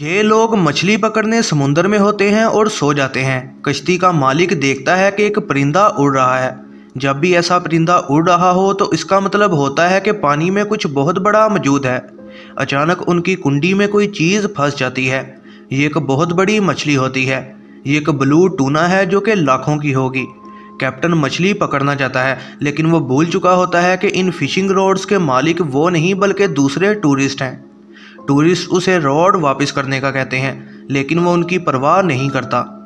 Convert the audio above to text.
ये लोग मछली पकड़ने समुंदर में होते हैं और सो जाते हैं कश्ती का मालिक देखता है कि एक परिंदा उड़ रहा है जब भी ऐसा परिंदा उड़ रहा हो तो इसका मतलब होता है कि पानी में कुछ बहुत बड़ा मौजूद है अचानक उनकी कुंडी में कोई चीज़ फंस जाती है ये एक बहुत बड़ी मछली होती है ये एक ब्लू टूना है जो कि लाखों की होगी कैप्टन मछली पकड़ना चाहता है लेकिन वो भूल चुका होता है कि इन फिशिंग रोड्स के मालिक वो नहीं बल्कि दूसरे टूरिस्ट हैं टूरिस्ट उसे रोड वापस करने का कहते हैं लेकिन वो उनकी परवाह नहीं करता